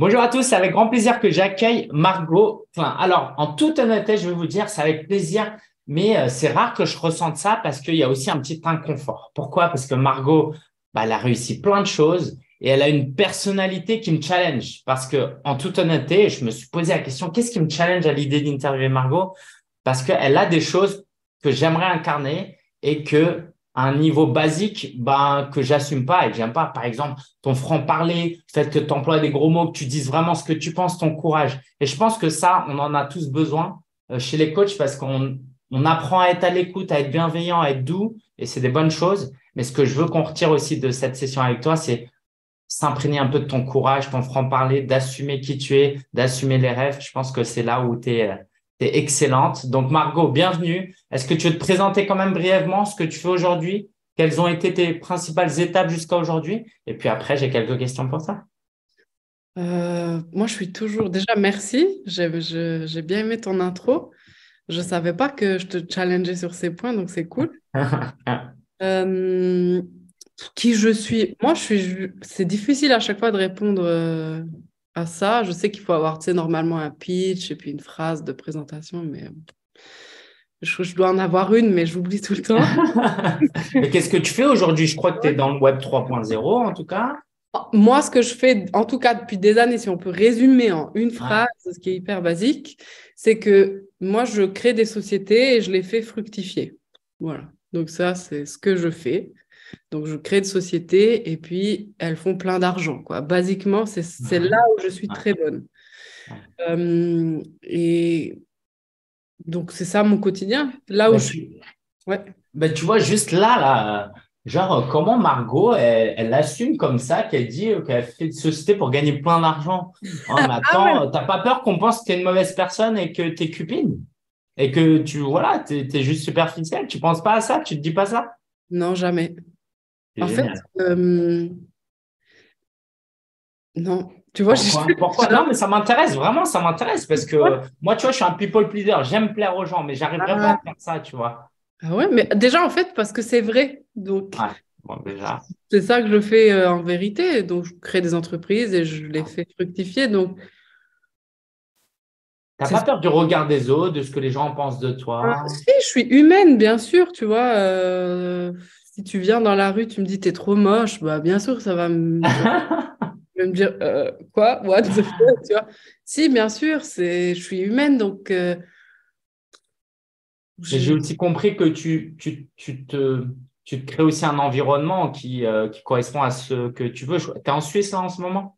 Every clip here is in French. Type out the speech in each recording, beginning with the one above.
Bonjour à tous, c'est avec grand plaisir que j'accueille Margot. Enfin, alors, en toute honnêteté, je vais vous dire, c'est avec plaisir, mais euh, c'est rare que je ressente ça parce qu'il y a aussi un petit inconfort. Pourquoi Parce que Margot, bah, elle a réussi plein de choses et elle a une personnalité qui me challenge. Parce que, en toute honnêteté, je me suis posé la question, qu'est-ce qui me challenge à l'idée d'interviewer Margot Parce qu'elle a des choses que j'aimerais incarner et que un niveau basique ben, que j'assume pas et que j'aime pas. Par exemple, ton franc-parler, le fait que tu emploies des gros mots, que tu dises vraiment ce que tu penses, ton courage. Et je pense que ça, on en a tous besoin euh, chez les coachs parce qu'on on apprend à être à l'écoute, à être bienveillant, à être doux, et c'est des bonnes choses. Mais ce que je veux qu'on retire aussi de cette session avec toi, c'est s'imprégner un peu de ton courage, ton franc-parler, d'assumer qui tu es, d'assumer les rêves. Je pense que c'est là où tu es euh, excellente. Donc, Margot, bienvenue. Est-ce que tu veux te présenter quand même brièvement ce que tu fais aujourd'hui? Quelles ont été tes principales étapes jusqu'à aujourd'hui? Et puis après, j'ai quelques questions pour ça. Euh, moi, je suis toujours. Déjà, merci. J'ai bien aimé ton intro. Je ne savais pas que je te challengeais sur ces points, donc c'est cool. Euh, qui je suis Moi, je suis. C'est difficile à chaque fois de répondre euh, ça. Je sais qu'il faut avoir, tu sais, normalement un pitch et puis une phrase de présentation, mais euh, je, dois en avoir une, mais j'oublie tout le temps. Mais qu'est-ce que tu fais aujourd'hui Je crois que tu es dans le web 3.0 en tout cas. Oh, moi, ce que je fais, en tout cas depuis des années, si on peut résumer en une phrase, ce qui est hyper basique, c'est que moi, je crée des sociétés et je les fais fructifier. Voilà. Donc ça, c'est ce que je fais. Donc, je crée de société et puis elles font plein d'argent. Quoi. Basiquement, c'est, là où je suis très bonne. Euh, et donc, c'est ça mon quotidien. Là où bah, je suis. Ouais. Bah, tu vois, juste là, genre, euh, comment Margot, elle, assume comme ça qu'elle dit euh, qu'elle fait une société pour gagner plein d'argent. Oh, ah, mais ah attends, t'as pas peur qu'on pense que tu es une mauvaise personne et que es cupide et que tu, voilà, tu es juste superficielle. Tu penses pas à ça, tu te dis pas ça. Non, jamais. En fait, euh, non. Tu vois, pourquoi, je... pourquoi Non, mais ça m'intéresse, vraiment, ça m'intéresse parce que moi, tu vois, je suis un people pleaser, j'aime plaire aux gens, mais j'arrive vraiment ah. à faire ça, tu vois. Ah ouais, mais déjà, en fait, parce que c'est vrai. Donc, déjà. C'est ça que je fais euh, en vérité. Donc, je crée des entreprises et je les fais fructifier. Donc, n'as pas peur du regard des autres, de ce que les gens pensent de toi ah, Si, je suis humaine, bien sûr, tu vois. Euh, si tu viens dans la rue, tu me dis t'es trop moche, bah bien sûr ça va me, dire euh, quoi, what tu Si bien sûr, c'est je suis humaine donc. Euh, j'ai aussi compris que tu, tu, te, tu te crées aussi un environnement qui, euh, qui correspond à ce que tu veux. Tu es en Suisse en ce moment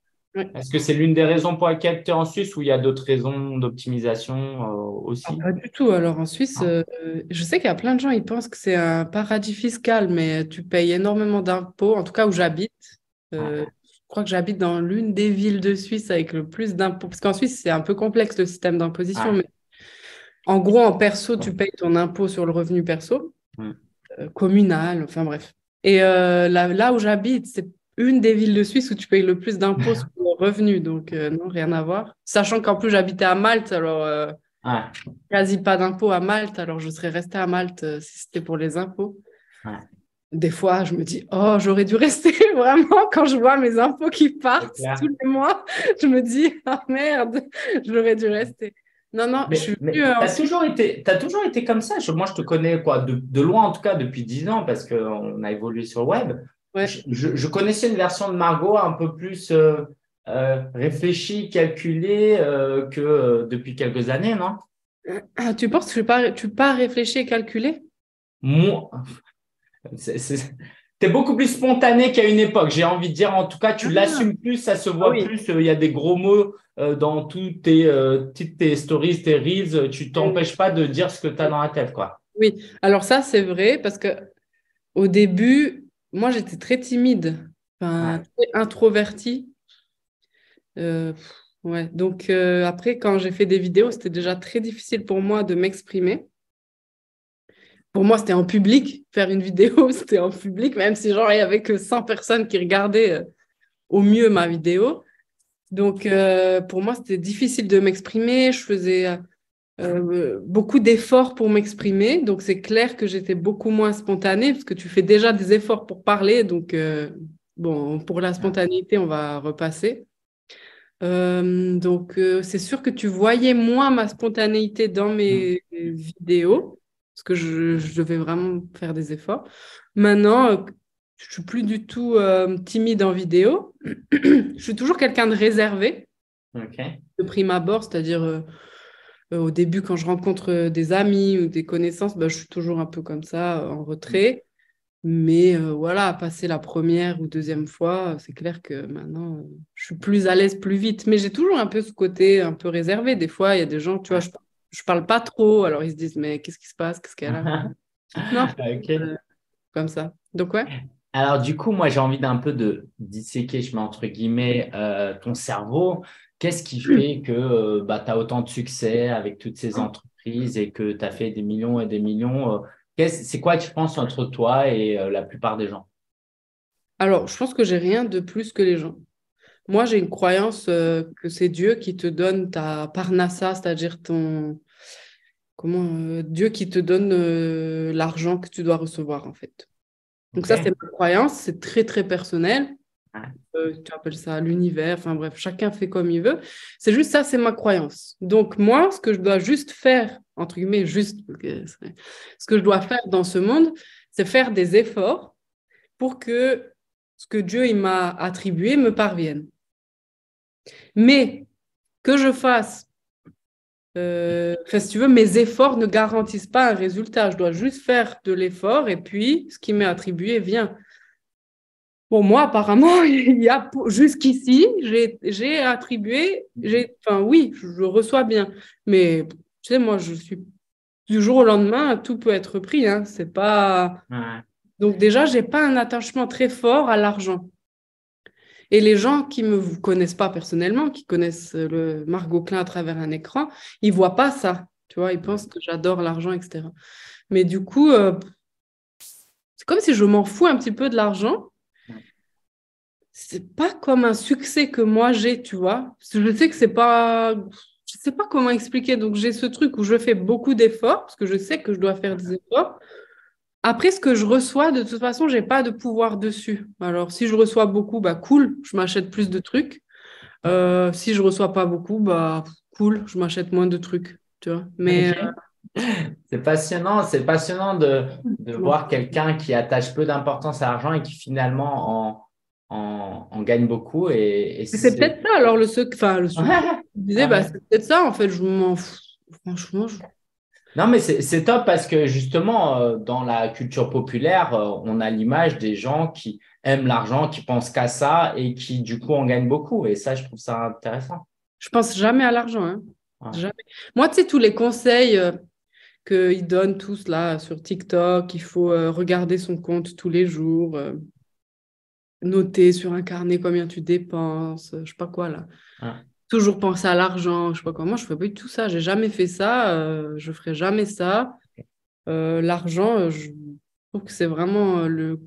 est-ce que c'est l'une des raisons pour lesquelles tu es en Suisse ou il y a d'autres raisons d'optimisation euh, aussi Pas du tout. Alors en Suisse, ah. euh, je sais qu'il y a plein de gens, ils pensent que c'est un paradis fiscal, mais tu payes énormément d'impôts, en tout cas où j'habite. Euh, ah. Je crois que j'habite dans l'une des villes de Suisse avec le plus d'impôts. Parce qu'en Suisse, c'est un peu complexe le système d'imposition, ah. mais en gros, en perso, tu payes ton impôt sur le revenu perso, communal, enfin bref. Et là où j'habite, c'est une des villes de Suisse où tu payes le plus d'impôts sur le revenu. Donc, euh, non, rien à voir. Sachant qu'en plus, j'habitais à Malte, alors euh, quasi pas d'impôts à Malte. Alors, je serais restée à Malte euh, si c'était pour les impôts. Des fois, je me dis, oh, j'aurais dû rester vraiment quand je vois mes impôts qui partent tous les mois. Je me dis, oh merde, j'aurais dû rester. Non, non, je suis plus. As toujours été, toujours été comme ça. moi, je te connais quoi, de, de, loin en tout cas depuis 10 ans parce qu'on a évolué sur le web. Je, connaissais une version de Margot un peu plus euh, euh, réfléchie, calculée euh, que depuis quelques années, non ah, Tu penses que tu pas, tu pas réfléchi et calculé Moi, tu es beaucoup plus spontané qu'à une époque. J'ai envie de dire, en tout cas, tu ah. l'assumes plus, ça se voit ah plus. Il y a des gros mots dans toutes tes, stories, tes reels. Tu t'empêches pas de dire ce que tu as dans la tête, quoi. Oui, alors ça, c'est vrai parce que au début, moi, j'étais très timide, très introvertie. Euh, ouais. Donc, euh, après, quand j'ai fait des vidéos, c'était déjà très difficile pour moi de m'exprimer. Pour moi, c'était en public. Faire une vidéo, c'était en public, même si, genre, il n'y avait que 100 personnes qui regardaient euh, au mieux ma vidéo. Donc, pour moi, c'était difficile de m'exprimer. Je faisais euh, beaucoup d'efforts pour m'exprimer. Donc, c'est clair que j'étais beaucoup moins spontanée, parce que tu fais déjà des efforts pour parler. Donc, euh, bon, pour la spontanéité, on va repasser. Euh, donc, c'est sûr que tu voyais moins ma spontanéité dans mes vidéos, parce que je, devais vraiment faire des efforts. Maintenant, je suis plus du tout timide en vidéo. je suis toujours quelqu'un de réservé. De prime abord, c'est-à-dire euh, au début, quand je rencontre euh, des amis ou des connaissances, bah, je suis toujours un peu comme ça, euh, en retrait. Mais voilà, passer la première ou deuxième fois, c'est clair que maintenant, je suis plus à l'aise plus vite. Mais j'ai toujours un peu ce côté un peu réservé. Des fois, il y a des gens, tu vois, je, ne parle pas trop. Alors, ils se disent, mais qu'est-ce qui se passe Qu'est-ce qu'elle a Non. Ah, comme ça. Donc, ouais. Alors, du coup, moi, j'ai envie d'un peu de disséquer, je mets entre guillemets, ton cerveau. Qu'est-ce qui fait que euh, bah, tu as autant de succès avec toutes ces ah. entreprises et que tu as fait des millions et des millions euh, C'est quoi, tu penses, entre toi et euh, la plupart des gens Alors, je pense que j'ai rien de plus que les gens. Moi, j'ai une croyance que c'est Dieu qui te donne ta parnassa, c'est-à-dire ton. Comment Dieu qui te donne l'argent que tu dois recevoir, en fait. Donc, ça, c'est ma croyance, c'est très, très personnel. Euh, tu appelles ça l'univers, enfin bref, chacun fait comme il veut. C'est juste ça, c'est ma croyance. Donc moi, ce que je dois juste faire, entre guillemets, juste, ce que je dois faire dans ce monde, c'est faire des efforts pour que ce que Dieu m'a attribué me parvienne. Mais que je fasse, euh, si tu veux, mes efforts ne garantissent pas un résultat. Je dois juste faire de l'effort et puis ce qui m'est attribué vient. Bon, moi, apparemment, il y a jusqu'ici, j'ai attribué, j'ai, enfin oui, je reçois bien, mais tu sais, moi, je suis du jour au lendemain, tout peut être pris, hein. c'est pas. Donc déjà, j'ai pas un attachement très fort à l'argent. Et les gens qui ne me connaissent pas personnellement, qui connaissent le Margot Klein à travers un écran, ils voient pas ça, tu vois, ils pensent que j'adore l'argent, etc. Mais du coup, euh, c'est comme si je m'en fous un petit peu de l'argent c'est pas comme un succès que moi j'ai, tu vois. Je sais que c'est pas, je sais pas comment expliquer. Donc j'ai ce truc où je fais beaucoup d'efforts parce que je sais que je dois faire des efforts. Après, ce que je reçois, de toute façon, je n'ai pas de pouvoir dessus. Alors si je reçois beaucoup, bah cool, je m'achète plus de trucs. Euh, si je reçois pas beaucoup, bah cool, je m'achète moins de trucs, tu vois. Mais euh, C'est passionnant, c'est passionnant de voir quelqu'un qui attache peu d'importance à l'argent et qui finalement, en, on, gagne beaucoup. Et, c'est peut-être ça, alors le Enfin, le disais, bah, c'est peut-être ça, en fait, je m'en fous. Franchement, Non, mais c'est top parce que justement, euh, dans la culture populaire, euh, on a l'image des gens qui aiment l'argent, qui pensent qu'à ça et qui, du coup, en gagnent beaucoup. Et ça, je trouve ça intéressant. Je pense jamais à l'argent. Hein. Moi, tu sais, tous les conseils euh, qu'ils donnent tous là sur TikTok, il faut regarder son compte tous les jours noter sur un carnet combien tu dépenses, je sais pas quoi là. Ah. Toujours penser à l'argent, je sais pas comment. Moi, je fais pas tout ça. J'ai jamais fait ça. Euh, je ferai jamais ça. Euh, l'argent, euh, je trouve que c'est vraiment le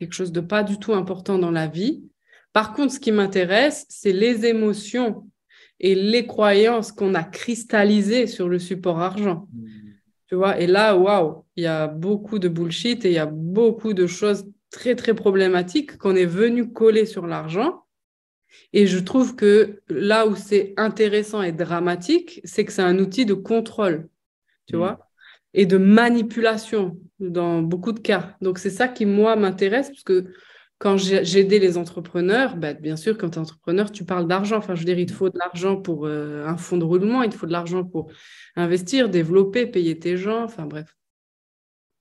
quelque chose de pas du tout important dans la vie. Par contre, ce qui m'intéresse, c'est les émotions et les croyances qu'on a cristallisées sur le support argent. Mmh. Tu vois, et là, waouh, il y a beaucoup de bullshit et il y a beaucoup de choses très, très problématique qu'on est venu coller sur l'argent. Et je trouve que là où c'est intéressant et dramatique, c'est que c'est un outil de contrôle, tu mm. vois, et de manipulation dans beaucoup de cas. Donc, c'est ça qui, moi, m'intéresse, parce que quand j'ai aidé les entrepreneurs, bah, bien sûr, quand tu es entrepreneur, tu parles d'argent. Enfin, je veux dire, il te faut de l'argent pour euh, un fonds de roulement, il te faut de l'argent pour investir, développer, payer tes gens, enfin bref.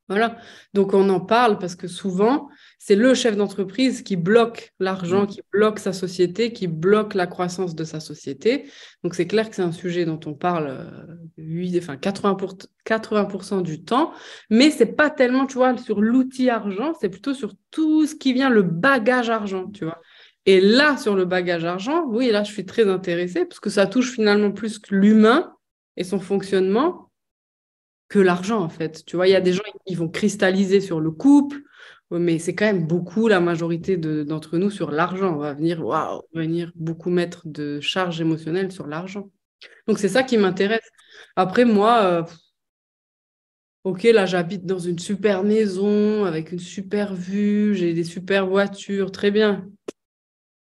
Voilà. Donc on en parle parce que souvent, c'est le chef d'entreprise qui bloque l'argent, mm. qui bloque sa société, qui bloque la croissance de sa société. Donc c'est clair que c'est un sujet dont on parle 8, euh, enfin 80, pour, du temps, mais c'est pas tellement, tu vois, sur l'outil argent, c'est plutôt sur tout ce qui vient le bagage argent, tu vois. Et là, sur le bagage argent, oui, là, je suis très intéressée parce que ça touche finalement plus que l'humain et son fonctionnement que l'argent, en fait. Tu vois, il y a des gens qui vont cristalliser sur le couple, mais c'est quand même beaucoup la majorité d'entre nous sur l'argent. On va venir, waouh, venir beaucoup mettre de charge émotionnelle sur l'argent. Donc, c'est ça qui m'intéresse. Après, moi, euh, ok, là, j'habite dans une super maison avec une super vue, j'ai des super voitures, très bien.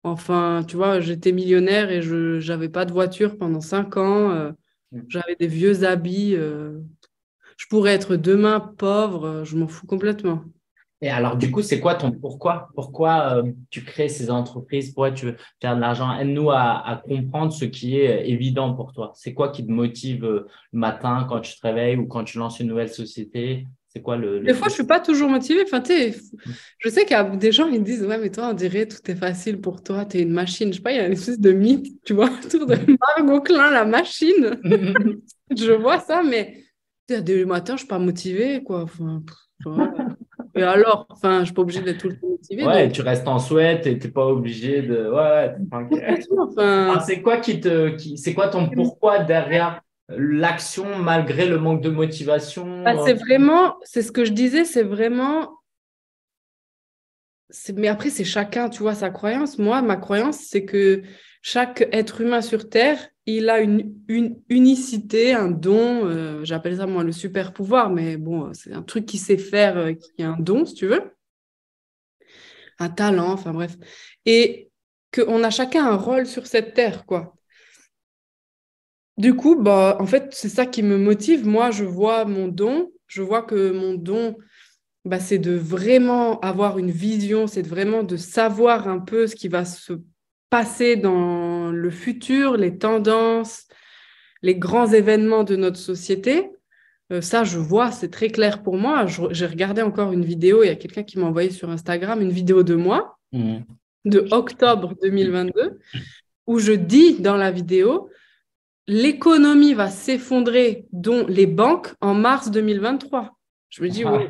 Enfin, tu vois, j'étais millionnaire et je n'avais pas de voiture pendant cinq ans. Euh, mm. j'avais des vieux habits. Euh, je pourrais être demain pauvre, euh, je m'en fous complètement. Et alors, du coup, c'est quoi ton pourquoi Pourquoi euh, tu crées ces entreprises Pourquoi tu veux faire de l'argent Aide-nous à, comprendre ce qui est euh, évident pour toi. C'est quoi qui te motive le matin quand tu te réveilles ou quand tu lances une nouvelle société C'est quoi le, Des fois, je suis pas toujours motivée. Enfin, mm. je sais qu'il y a des gens qui me disent Ouais, mais toi, on dirait tout est facile pour toi, tu es une machine. Je sais pas, il y a une espèce de mythe, tu vois, autour de mm. Margot Klein, la machine. je vois ça, mais Dès le matin, je suis pas motivée, quoi. Enfin, et alors, enfin, je suis pas obligée d'être tout le temps motivée. Ouais, tu restes en souhait, et t'es pas obligée de. Ouais, ah, C'est quoi qui te, qui... c'est quoi ton pourquoi derrière l'action malgré le manque de motivation bah, C'est vraiment, c'est ce que je disais, c'est vraiment. Mais après, c'est chacun, tu vois, sa croyance. Moi, ma croyance, c'est que chaque être humain sur Terre il a une, unicité, un don, euh, j'appelle ça moi le super pouvoir, mais bon, c'est un truc qui sait faire, euh, qui est un don, si tu veux, un talent, enfin bref, et qu'on a chacun un rôle sur cette terre, quoi. Du coup, bah, en fait, c'est ça qui me motive. Moi, je vois mon don, je vois que mon don, bah, c'est de vraiment avoir une vision, c'est vraiment de savoir un peu ce qui va se passer dans le futur, les tendances, les grands événements de notre société. Euh, ça, je vois, c'est très clair pour moi. J'ai regardé encore une vidéo, il y a quelqu'un qui m'a envoyé sur Instagram une vidéo de moi, mmh. de octobre 2022, où je dis dans la vidéo, l'économie va s'effondrer, dont les banques, en mars 2023. Je me dis, ah. oui,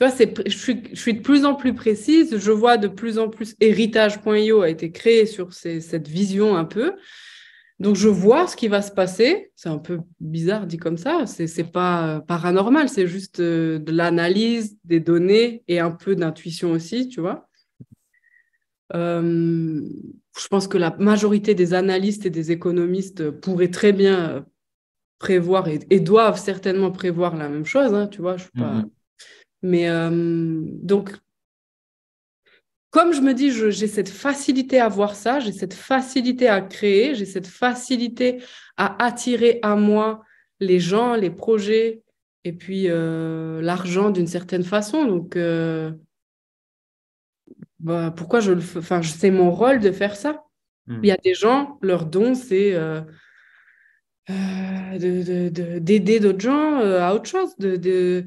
tu vois, je, suis, de plus en plus précise, je vois de plus en plus héritage.io a été créé sur cette vision un peu. Donc je vois ce qui va se passer. C'est un peu bizarre dit comme ça. C'est n'est pas euh, paranormal, c'est juste euh, de l'analyse des données et un peu d'intuition aussi, tu vois. Euh, je pense que la majorité des analystes et des économistes pourraient très bien prévoir et, doivent certainement prévoir la même chose. Hein, tu vois, je suis pas. Mm-hmm. Mais euh, donc, comme je me dis, j'ai cette facilité à voir ça, j'ai cette facilité à créer, j'ai cette facilité à attirer à moi les gens, les projets et puis euh, l'argent d'une certaine façon. Donc, euh, bah, pourquoi je le fais Enfin, c'est mon rôle de faire ça. Hmm. Il y a des gens, leur don, c'est d'aider d'autres gens à autre chose, de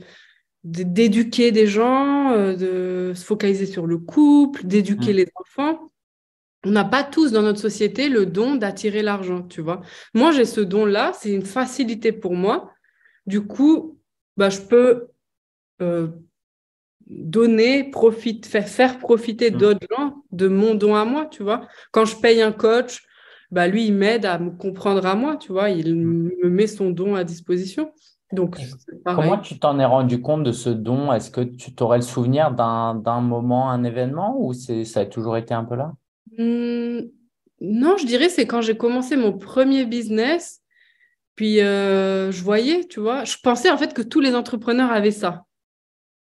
d'éduquer des gens, euh, de se focaliser sur le couple, d'éduquer mmh. les enfants. On n'a pas tous dans notre société le don d'attirer l'argent, tu vois. Moi, j'ai ce don-là, c'est une facilité pour moi. Du coup, bah, je peux euh, donner, profite, faire, faire profiter mmh. d'autres gens de mon don à moi, tu vois. Quand je paye un coach, bah, lui, il m'aide à me comprendre à moi, tu vois. Il mmh. me met son don à disposition. Comment tu t'en es rendu compte de ce don Est-ce que tu t'aurais le souvenir d'un moment, un événement, ou ça a toujours été un peu là mmh, Non, je dirais c'est quand j'ai commencé mon premier business, puis euh, je voyais, tu vois, je pensais en fait que tous les entrepreneurs avaient ça.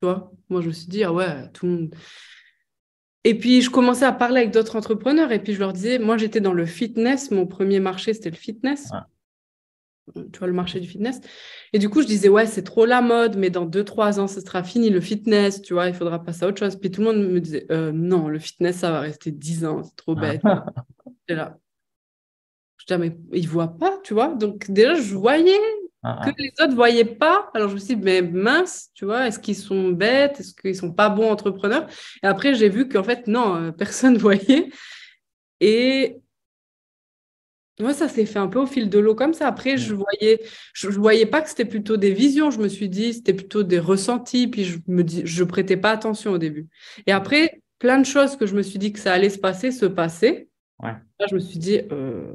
Tu vois, moi je me suis dit, ah ouais, tout le monde. Et puis je commençais à parler avec d'autres entrepreneurs, et puis je leur disais, moi j'étais dans le fitness, mon premier marché c'était le fitness. Euh, tu vois, le marché du fitness. Et du coup, je disais, ouais, c'est trop la mode, mais dans 2-3 ans, ce sera fini, le fitness, tu vois, il faudra passer à autre chose. Puis tout le monde me disait, euh, non, le fitness, ça va rester 10 ans, c'est trop bête. Et là, je disais, ah, mais ils voient pas, tu vois. Donc déjà, je voyais ah, ah. que les autres voyaient pas. Alors je me suis dit, mais mince, tu vois, est-ce qu'ils sont bêtes Est-ce qu'ils sont pas bons entrepreneurs Et après, j'ai vu qu'en fait, non, euh, personne voyait. Et moi, ça s'est fait un peu au fil de l'eau comme ça. Après, mm. je voyais, je, voyais pas que c'était plutôt des visions. Je me suis dit, c'était plutôt des ressentis. Puis je me dis, je prêtais pas attention au début. Et après, plein de choses que je me suis dit que ça allait se passer, se passer. je me suis dit. Euh,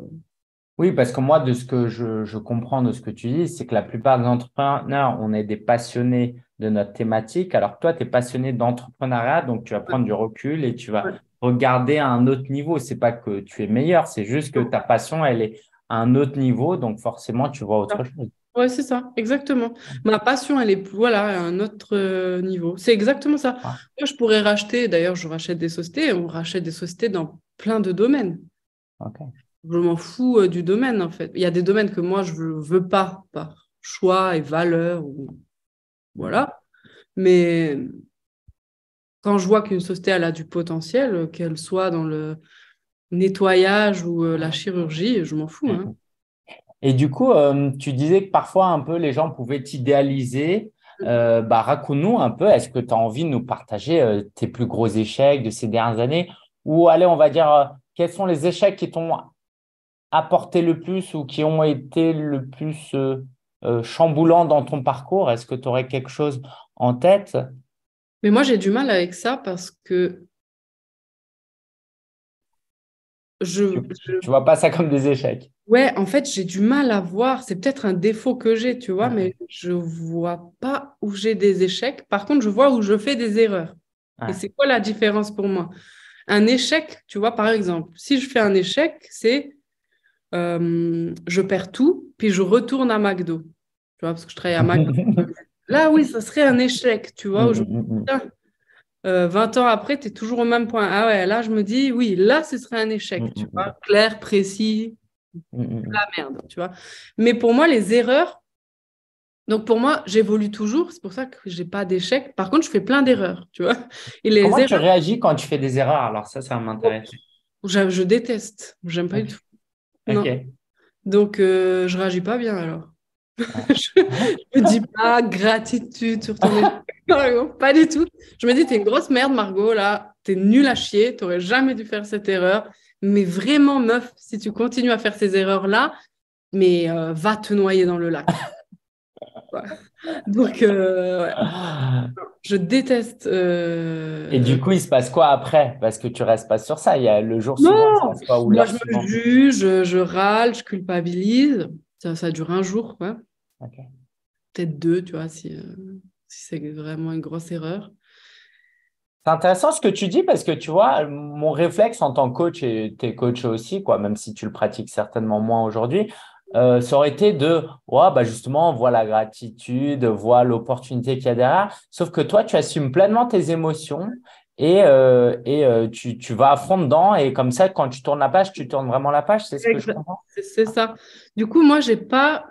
oui, parce que moi, de ce que je, je comprends de ce que tu dis, c'est que la plupart des entrepreneurs, on est des passionnés de notre thématique. Alors toi, tu es passionné d'entrepreneuriat, donc tu vas prendre du recul et tu vas regarder à un autre niveau. C'est pas que tu es meilleur, c'est juste que ta passion, elle est à un autre niveau, donc forcément, tu vois autre chose. Oui, c'est ça, exactement. Ma passion, elle est voilà, à un autre euh, niveau. C'est exactement ça. Ah. Moi, je pourrais racheter, d'ailleurs, je rachète des sociétés, on rachète des sociétés dans plein de domaines. Je m'en fous euh, du domaine, en fait. Il y a des domaines que moi, je ne veux, pas, par choix et valeur, ou... voilà. Mais quand je vois qu'une société a du potentiel, euh, qu'elle soit dans le nettoyage ou euh, la chirurgie, je m'en fous. Hein. Mm. Et du coup, euh, tu disais que parfois un peu les gens pouvaient t'idéaliser. Mm. Bah, raconte-nous un peu, est-ce que tu as envie de nous partager tes plus gros échecs de ces dernières années Ou allez, on va dire, quels sont les échecs qui t'ont apporté le plus ou qui ont été le plus chamboulants dans ton parcours Est-ce que tu aurais quelque chose en tête mais moi, j'ai du mal avec ça parce que je, je... vois pas ça comme des échecs. Ouais, en fait, j'ai du mal à voir. C'est peut-être un défaut que j'ai, tu vois, mais je vois pas où j'ai des échecs. Par contre, je vois où je fais des erreurs. Et c'est quoi la différence pour moi Un échec, tu vois, par exemple, si je fais un échec, c'est euh, je perds tout, puis je retourne à McDo. Tu vois, parce que je travaille à McDo. Là, oui, ça serait un échec, tu vois. 20 mm, mm, mm, euh, ans après, tu es toujours au même point. Ah ouais, là, je me dis, oui, là, ce serait un échec, tu vois. Clair, précis, la merde, tu vois. Mais pour moi, les erreurs, donc pour moi, j'évolue toujours, c'est pour ça que j'ai pas d'échec. Par contre, je fais plein d'erreurs, tu vois. Et les Comment tu réagis quand tu fais des erreurs Alors ça, ça m'intéresse. Je, je, déteste, j'aime pas du tout. Donc euh, je réagis pas bien alors je ne dis pas gratitude sur ton échec pas du tout. Je me dis, t'es une grosse merde, Margot, là, t'es nulle à chier, t'aurais jamais dû faire cette erreur. Mais vraiment, meuf, si tu continues à faire ces erreurs-là, mais euh, va te noyer dans le lac. Donc, euh, je déteste. Euh, Et du coup, il se passe quoi après Parce que tu restes pas sur ça. Il y a le jour suivant, Moi, je me juge, je râle, je culpabilise. Ça, dure un jour, quoi. Peut-être deux, tu vois, euh, si, c'est vraiment une grosse erreur. C'est intéressant ce que tu dis parce que tu vois, mon réflexe en tant que coach et t'es coachs aussi, quoi, même si tu le pratiques certainement moins aujourd'hui, euh, ça aurait été de ouais, bah justement, voit la gratitude, voit l'opportunité qu'il y a derrière. Sauf que toi, tu assumes pleinement tes émotions et, euh, euh, tu, vas à fond dedans et comme ça, quand tu tournes la page, tu tournes vraiment la page, c'est ce que je comprends. C'est ça. Du coup, moi, j'ai pas.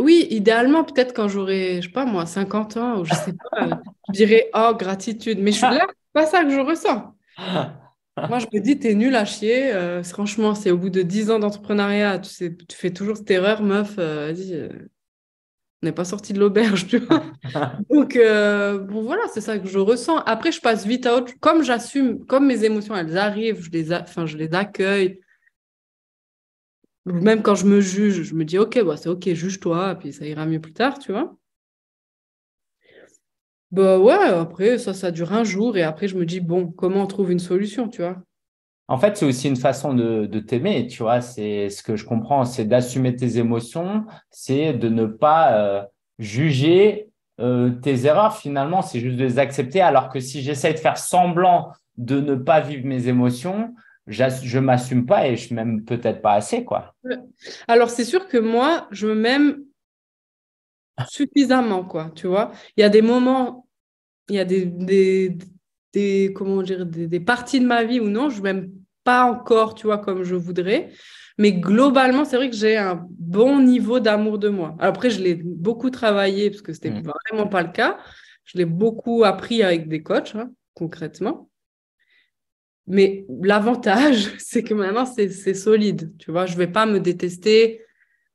Oui, idéalement, peut-être quand j'aurai, je sais pas moi, 50 ans ou je sais pas, euh, je dirais oh gratitude. Mais je suis là, pas ça que je ressens. moi, je me dis, t'es nul à chier. franchement, c'est au bout de 10 ans d'entrepreneuriat, tu, fais toujours cette erreur, meuf. vas-y on n'est pas sorti de l'auberge, tu vois. Donc, euh, bon, voilà, c'est ça que je ressens. Après, je passe vite à autre. Comme j'assume, comme mes émotions, elles arrivent, je les, je les accueille. Même quand je me juge, je me dis, OK, bah, c'est OK, juge-toi, puis ça ira mieux plus tard, tu vois. Bah ouais, après, ça, ça dure un jour, et après, je me dis, bon, comment on trouve une solution, tu vois en fait, c'est aussi une façon de, t'aimer, tu vois. C'est ce que je comprends, c'est d'assumer tes émotions, c'est de ne pas euh, juger euh, tes erreurs finalement, c'est juste de les accepter. Alors que si j'essaie de faire semblant de ne pas vivre mes émotions, je m'assume pas et je m'aime peut-être pas assez, quoi. Alors c'est sûr que moi, je m'aime suffisamment, quoi. Tu vois, il y a des moments, il y a des, des, comment dire, des, des, parties de ma vie où non, je m'aime pas encore, tu vois, comme je voudrais. Mais globalement, c'est vrai que j'ai un bon niveau d'amour de moi. après, je l'ai beaucoup travaillé parce que c'était mmh. vraiment pas le cas. Je l'ai beaucoup appris avec des coachs, hein, concrètement. Mais l'avantage, c'est que maintenant, c'est solide. Tu vois, je vais pas me détester.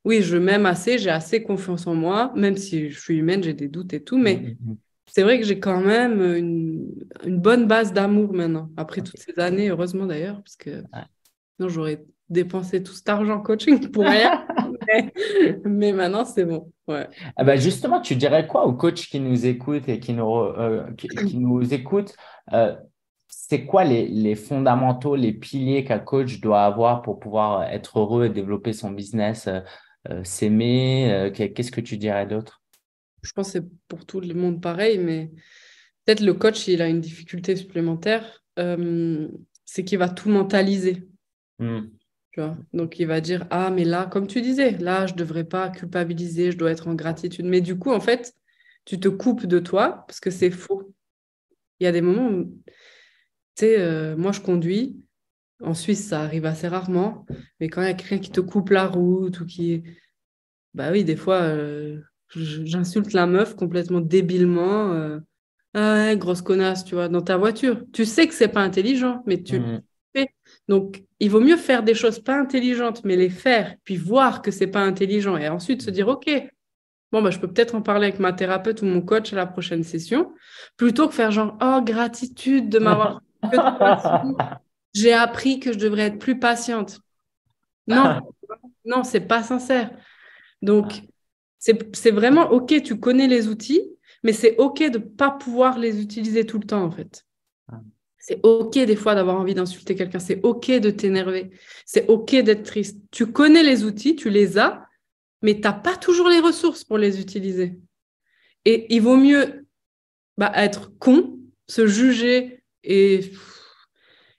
Oui, je m'aime assez, j'ai assez confiance en moi, même si je suis humaine, j'ai des doutes et tout, mais mmh, mmh, c'est vrai que j'ai quand même une, bonne base d'amour maintenant, après toutes ces années, heureusement d'ailleurs, parce que j'aurais dépensé tout cet argent coaching pour rien. mais, maintenant, c'est bon. Ah bah, justement, tu dirais quoi aux coachs qui nous écoutent et qui nous, euh, qui, nous écoutent euh, c'est quoi les, fondamentaux, les piliers qu'un coach doit avoir pour pouvoir être heureux et développer son business, euh, s'aimer Qu'est-ce que tu dirais d'autre je pense que c'est pour tout le monde pareil, mais peut-être le coach, il a une difficulté supplémentaire, euh, c'est qu'il va tout mentaliser. Hmm. Tu vois Donc, il va dire, ah, mais là, comme tu disais, là, je ne devrais pas culpabiliser, je dois être en gratitude. Mais du coup, en fait, tu te coupes de toi parce que c'est faux. Il y a des moments où, tu sais, euh, moi, je conduis. En Suisse, ça arrive assez rarement, mais quand il y a quelqu'un qui te coupe la route ou qui... Bah oui, des fois, euh, j'insulte la meuf complètement débilement. Euh, ah grosse connasse, tu vois, dans ta voiture. Tu sais que c'est pas intelligent, mais tu le mm. fais. Donc, il vaut mieux faire des choses pas intelligentes, mais les faire, puis voir que c'est pas intelligent, et ensuite se dire, ok, bon, bah, je peux peut-être en parler avec ma thérapeute ou mon coach à la prochaine session, plutôt que faire genre, oh, gratitude de m'avoir. J'ai appris que je devrais être plus patiente. Non, non, c'est pas sincère. Donc, c'est vraiment OK, tu connais les outils, mais c'est OK de ne pas pouvoir les utiliser tout le temps, en fait. Ah. C'est OK des fois d'avoir envie d'insulter quelqu'un, c'est OK de t'énerver, c'est OK d'être triste. Tu connais les outils, tu les as, mais tu n'as pas toujours les ressources pour les utiliser. Et il vaut mieux bah, être con, se juger et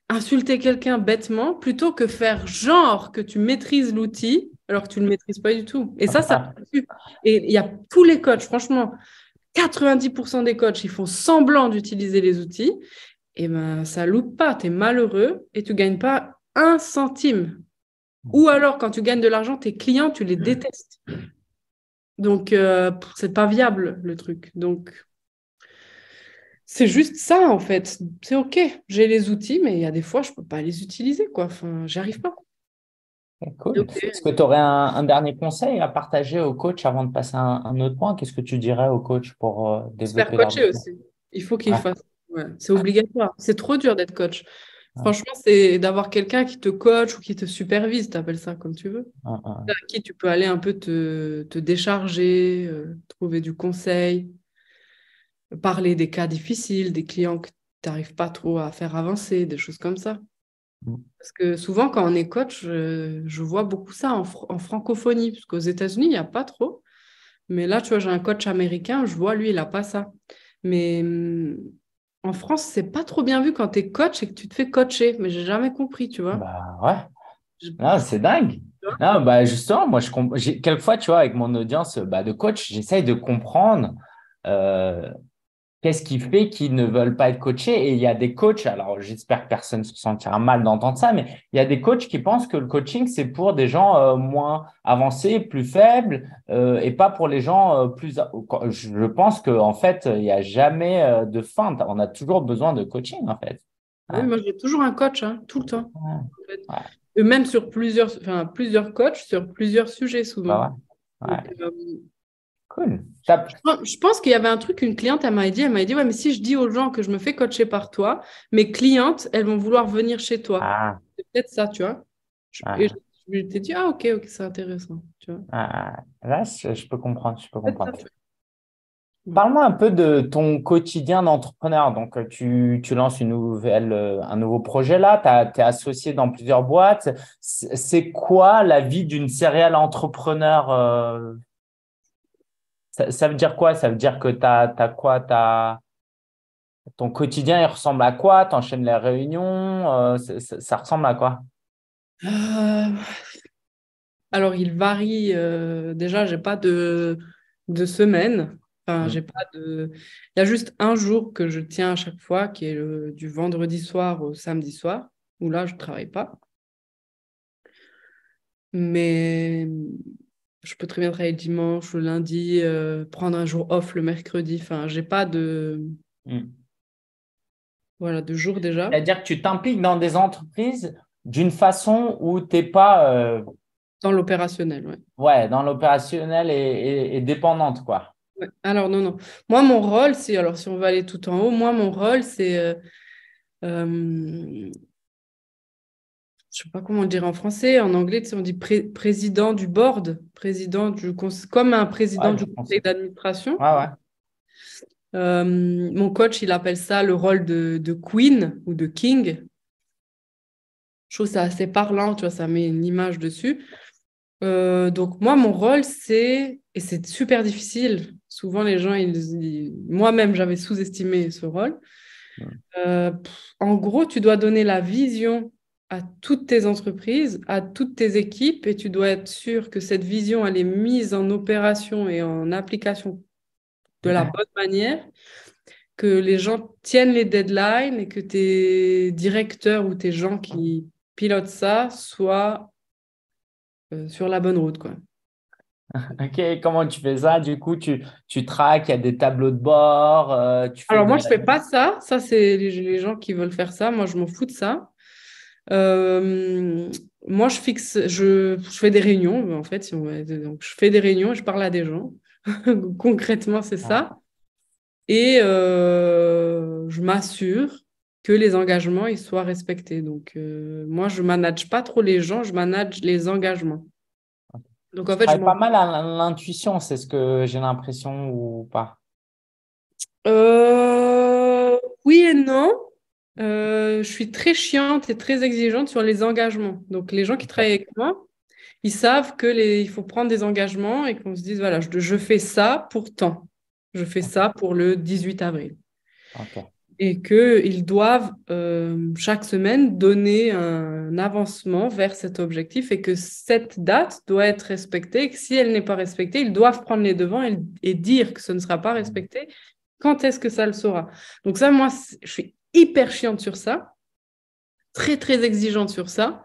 insulter quelqu'un bêtement, plutôt que faire genre que tu maîtrises l'outil alors que tu ne le maîtrises pas du tout. Et ah ça, ça. Bah. Et il y a tous les coachs, franchement, 90% des coachs, ils font semblant d'utiliser les outils. Et ben, ça loupe pas, tu es malheureux et tu gagnes pas un centime. Ou alors, quand tu gagnes de l'argent, tes clients, tu les détestes. Donc, ce euh, c'est pas viable le truc. Donc, c'est juste ça en fait. C'est ok, j'ai les outils, mais il y a des fois, je ne peux pas les utiliser quoi. Enfin, j'arrive pas. Eh, euh, Est-ce que tu aurais un, dernier conseil à partager au coach avant de passer à un, autre point Qu'est-ce que tu dirais au coach pour euh, faire coacher aussi. Il faut qu'il fasse. C'est obligatoire. C'est trop dur d'être coach. Franchement, c'est d'avoir quelqu'un qui te coach ou qui te supervise, tu appelles ça comme tu veux, à qui tu peux aller un peu te, décharger, euh, trouver du conseil, parler des cas difficiles, des clients que tu n'arrives pas trop à faire avancer, des choses comme ça. Parce que souvent, quand on est coach, je, vois beaucoup ça en, francophonie, parce qu'aux États-Unis, il n'y a pas trop. Mais là, tu vois, j'ai un coach américain, je vois, lui, il n'a pas ça. Mais hum, en France, c'est pas trop bien vu quand tu es coach et que tu te fais coacher. Mais j'ai jamais compris, tu vois. Bah, ouais. c'est dingue. bah justement, moi, je fois tu vois, avec mon audience bah, de coach, j'essaye de comprendre. Euh, Qu'est-ce qui fait qu'ils ne veulent pas être coachés Et il y a des coachs, alors j'espère que personne ne se sentira mal d'entendre ça, mais il y a des coachs qui pensent que le coaching, c'est pour des gens euh, moins avancés, plus faibles, euh, et pas pour les gens euh, plus... Je pense qu'en fait, il n'y a jamais de fin. On a toujours besoin de coaching, en fait. Ah oui, moi, j'ai toujours un coach, hein, tout le temps. Même sur plusieurs, plusieurs coachs, sur plusieurs sujets souvent. Bah je pense qu'il y avait un truc une cliente m'a dit. Elle m'a dit Ouais, mais si je dis aux gens que je me fais coacher par toi, mes clientes, elles vont vouloir venir chez toi. Ah. C'est peut-être ça, tu vois. Ah. Et je, lui t'ai dit Ah, ok, ok, c'est intéressant. Ah, là, je, peux comprendre. Je peux comprendre. Parle-moi un peu de ton quotidien d'entrepreneur. Donc, euh, tu, lances une nouvelle, euh, un nouveau projet là, tu es associé dans plusieurs boîtes. C'est quoi la vie d'une céréale entrepreneur euh, ça, veut dire quoi Ça veut dire que tu as, quoi as... Ton quotidien, il ressemble à quoi Tu enchaînes les réunions euh, ça, ressemble à quoi euh, Alors, il varie. Euh, déjà, déjà, n'ai pas de, de semaine. Enfin, mm. j'ai pas de... Il y a juste un jour que je tiens à chaque fois, qui est du vendredi soir au samedi soir, où là, je travaille pas. Mais je peux très bien travailler dimanche, le lundi, euh, prendre un jour off le mercredi. Enfin, j'ai pas de. Hmm. Voilà, de jours déjà. C'est-à-dire que tu t'impliques dans des entreprises d'une façon où tu n'es pas. Euh, dans l'opérationnel, ouais. Ouais, dans l'opérationnel et, dépendante, quoi. Alors, non, non. Moi, mon rôle, c'est. Alors, si on va aller tout en haut, moi, mon rôle, c'est. Euh, je sais pas comment on dirait en français, en anglais, on dit président du board, président du comme un président du conseil d'administration. Euh, mon coach, il appelle ça le rôle de, queen ou de king. Je trouve ça assez parlant, tu vois, ça met une image dessus. Euh, donc moi, mon rôle, c'est, et c'est super difficile, souvent les gens, ils, moi-même, j'avais sous-estimé ce rôle. Euh, en gros, tu dois donner la vision à toutes tes entreprises, à toutes tes équipes, et tu dois être sûr que cette vision, elle est mise en opération et en application de la bonne manière, que les gens tiennent les deadlines et que tes directeurs ou tes gens qui pilotent ça soient euh, sur la bonne route. Quoi. Ok, comment tu fais ça Du coup, tu, tu traques, il y a des tableaux de bord. Euh, tu Alors, moi, je ne fais pas ça. Ça, c'est les gens qui veulent faire ça. Moi, je m'en fous de ça. Euh, moi, je fixe, je, je, fais des réunions, en fait, si donc je fais des réunions et je parle à des gens. Concrètement, c'est ça. Et euh, je m'assure que les engagements ils soient respectés. Donc, euh, moi, je manage pas trop les gens, je manage les engagements. Donc, en fait, j'ai pas mal à l'intuition, c'est ce que j'ai l'impression ou pas Oui et non. Euh, je suis très chiante et très exigeante sur les engagements. Donc, les gens qui travaillent avec moi, ils savent que il faut prendre des engagements et qu'on se dise voilà, je, je, fais ça pour tant, Je fais ça pour le 18 avril. Et qu'ils doivent euh, chaque semaine donner un avancement vers cet objectif et que cette date doit être respectée. Et si elle n'est pas respectée, ils doivent prendre les devants et, dire que ce ne sera pas mmh. respecté. Quand est-ce que ça le sera Donc, ça, moi, je suis hyper chiante sur ça, très très exigeante sur ça.